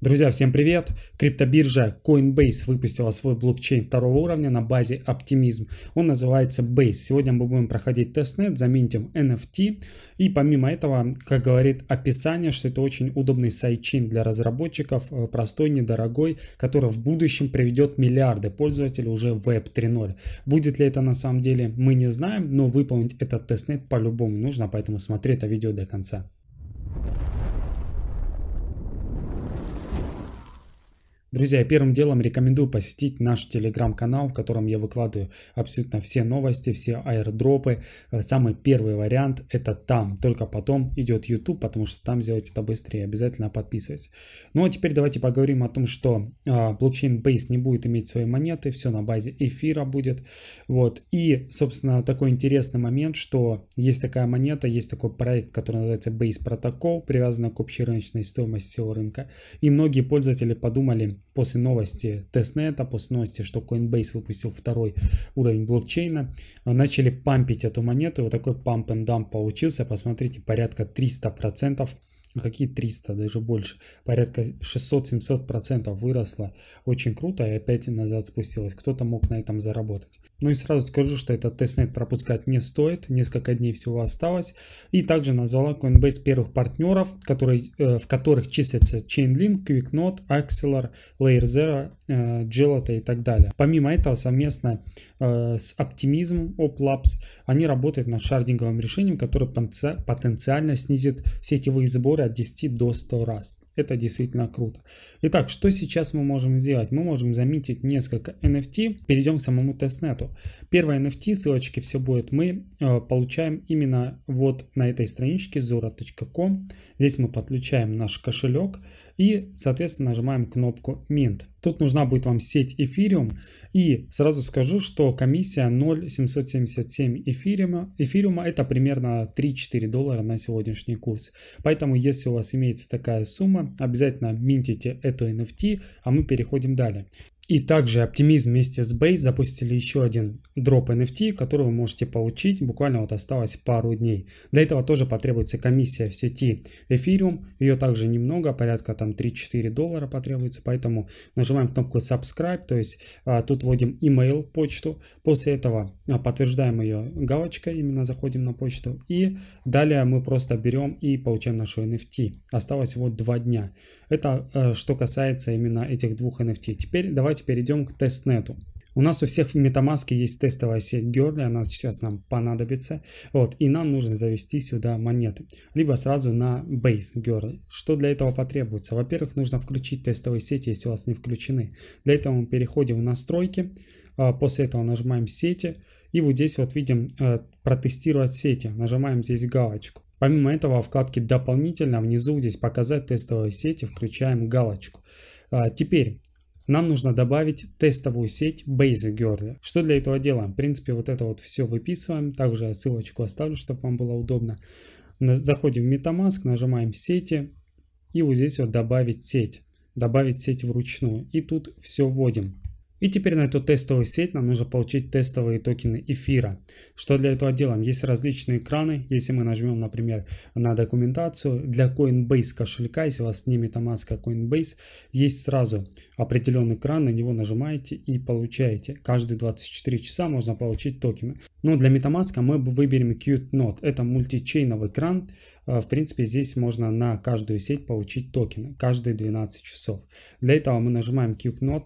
Друзья, всем привет! Криптобиржа Coinbase выпустила свой блокчейн второго уровня на базе Optimism. Он называется Base. Сегодня мы будем проходить тестнет, заметим NFT. И помимо этого, как говорит описание, что это очень удобный сайчин для разработчиков, э, простой, недорогой, который в будущем приведет миллиарды пользователей уже в Web 3.0. Будет ли это на самом деле, мы не знаем, но выполнить этот тестнет по-любому нужно, поэтому смотри это видео до конца. Друзья, первым делом рекомендую посетить наш телеграм-канал, в котором я выкладываю абсолютно все новости, все аирдропы. Э, самый первый вариант это там, только потом идет YouTube, потому что там сделать это быстрее. Обязательно подписывайся. Ну а теперь давайте поговорим о том, что э, блокчейн Base не будет иметь свои монеты, все на базе эфира будет. Вот. И, собственно, такой интересный момент, что есть такая монета, есть такой проект, который называется Base Protocol, привязанный к общерыночной стоимости всего рынка. И многие пользователи подумали, после новости тестнета, после новости, что Coinbase выпустил второй уровень блокчейна, э, начали пампить эту монету. Вот такой памп and дамп получился. Посмотрите, порядка 300% процентов. А какие 300, даже больше, порядка 600-700% выросло, очень круто, и опять назад спустилось, кто-то мог на этом заработать. Ну и сразу скажу, что этот тестнет пропускать не стоит, несколько дней всего осталось, и также назвала Coinbase первых партнеров, которые, э, в которых числятся Chainlink, QuickNote, Axelar, Layer Zero, э, Gelato и так далее. Помимо этого, совместно э, с Optimism OpLabs они работают над шардинговым решением, которое потенциально снизит сетевые сборы температуре от 10 до 100 раз. Это действительно круто. Итак, что сейчас мы можем сделать? Мы можем заметить несколько NFT. Перейдем к самому тестнету. Первое NFT, ссылочки все будет, мы э, получаем именно вот на этой страничке zora.com. Здесь мы подключаем наш кошелек и, соответственно, нажимаем кнопку Mint. Тут нужна будет вам сеть Ethereum. И сразу скажу, что комиссия 0,777 эфириума. эфириума это примерно 3-4 доллара на сегодняшний курс. Поэтому, если у вас имеется такая сумма, обязательно минтите эту NFT, а мы переходим далее. И также Optimism вместе с Base запустили еще один дроп NFT, который вы можете получить. Буквально вот осталось пару дней. Для этого тоже потребуется комиссия в сети Ethereum. Ее также немного, порядка там 3-4 доллара потребуется. Поэтому нажимаем кнопку Subscribe, то есть а, тут вводим email, почту. После этого а, подтверждаем ее галочкой, именно заходим на почту. И далее мы просто берем и получаем нашу NFT. Осталось вот два дня. Это а, что касается именно этих двух NFT. Теперь давайте давайте перейдем к тестнету. У нас у всех в MetaMask есть тестовая сеть Girly, она сейчас нам понадобится. Вот, и нам нужно завести сюда монеты, либо сразу на Base Girly. Что для этого потребуется? Во-первых, нужно включить тестовые сети, если у вас не включены. Для этого мы переходим в настройки, а, после этого нажимаем сети, и вот здесь вот видим э, протестировать сети, нажимаем здесь галочку. Помимо этого, в вкладке «Дополнительно» внизу здесь «Показать тестовые сети» включаем галочку. А, теперь нам нужно добавить тестовую сеть Basic Girl. Что для этого делаем? В принципе, вот это вот все выписываем. Также ссылочку оставлю, чтобы вам было удобно. Заходим в MetaMask, нажимаем «Сети» и вот здесь вот «Добавить сеть». Добавить сеть вручную. И тут все вводим. И теперь на эту тестовую сеть нам нужно получить тестовые токены эфира. Что для этого делаем? Есть различные экраны. Если мы нажмем, например, на документацию для Coinbase кошелька, если у вас не MetaMask, а Coinbase, есть сразу определенный экран, на него нажимаете и получаете. Каждые 24 часа можно получить токены. Но для MetaMask мы выберем Node. Это мультичейновый экран. Э, в принципе, здесь можно на каждую сеть получить токены каждые 12 часов. Для этого мы нажимаем Node.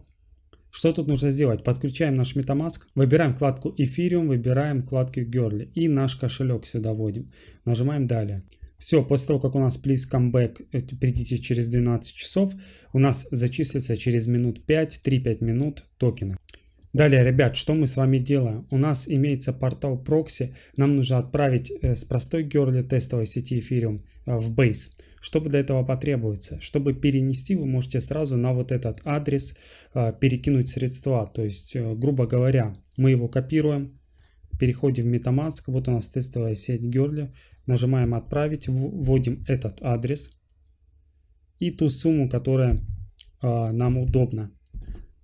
Что тут нужно сделать? Подключаем наш Metamask, выбираем вкладку Ethereum, выбираем вкладки Girly и наш кошелек сюда вводим. Нажимаем «Далее». Все, после того, как у нас please come back, э, придите через 12 часов, у нас зачислится через минут 5, 3-5 минут токены. Далее, ребят, что мы с вами делаем? У нас имеется портал прокси, нам нужно отправить э, с простой Girly тестовой сети Ethereum э, в Base. Чтобы для этого потребуется? Чтобы перенести, вы можете сразу на вот этот адрес а, перекинуть средства. То есть, э, грубо говоря, мы его копируем, переходим в MetaMask, вот у нас тестовая сеть Герли, нажимаем «Отправить», вводим этот адрес и ту сумму, которая а, нам удобна.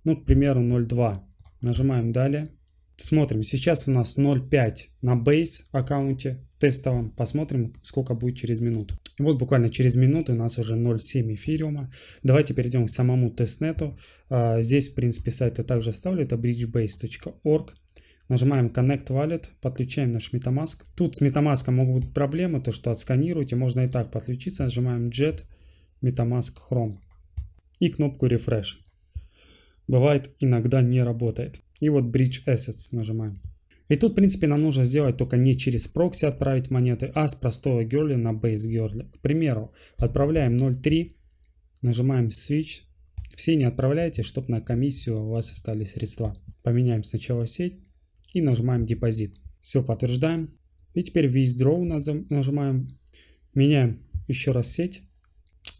Ну, к примеру, 0.2. Нажимаем «Далее». Смотрим, сейчас у нас 0.5 на Base аккаунте тестовом. Посмотрим, сколько будет через минуту. Вот буквально через минуту у нас уже 0.7 эфириума. Давайте перейдем к самому тестнету. А, здесь, в принципе, сайт я также ставлю. Это bridgebase.org. Нажимаем Connect Wallet, подключаем наш Metamask. Тут с Metamask могут быть проблемы, то что отсканируйте, можно и так подключиться. Нажимаем Jet, Metamask Chrome и кнопку Refresh. Бывает иногда не работает. И вот Bridge Assets нажимаем. И тут, в принципе, нам нужно сделать только не через прокси отправить монеты, а с простого герли на base герли. К примеру, отправляем 0.3, нажимаем switch, все не отправляйте, чтобы на комиссию у вас остались средства. Поменяем сначала сеть и нажимаем депозит. Все подтверждаем. И теперь withdraw нажимаем, меняем еще раз сеть.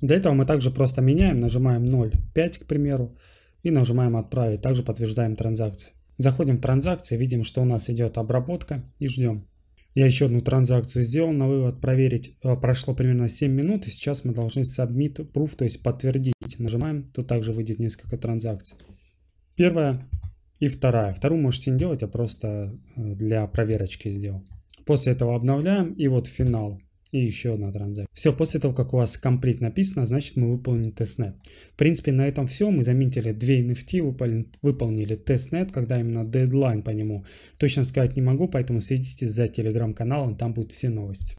Для этого мы также просто меняем, нажимаем 0.5, к примеру, и нажимаем отправить. Также подтверждаем транзакцию. Заходим в транзакции, видим, что у нас идет обработка и ждем. Я еще одну транзакцию сделал, на вывод проверить. Э, прошло примерно 7 минут, и сейчас мы должны submit proof, то есть подтвердить. Нажимаем, то также выйдет несколько транзакций. Первая и вторая. Вторую можете не делать, а просто э, для проверочки сделал. После этого обновляем, и вот финал и еще одна транзакция. Все, после того, как у вас комплит написано, значит мы выполнили тестнет. В принципе, на этом все. Мы заметили две NFT, выполнили, выполнили тестнет, когда именно дедлайн по нему. Точно сказать не могу, поэтому следите за телеграм-каналом, там будут все новости.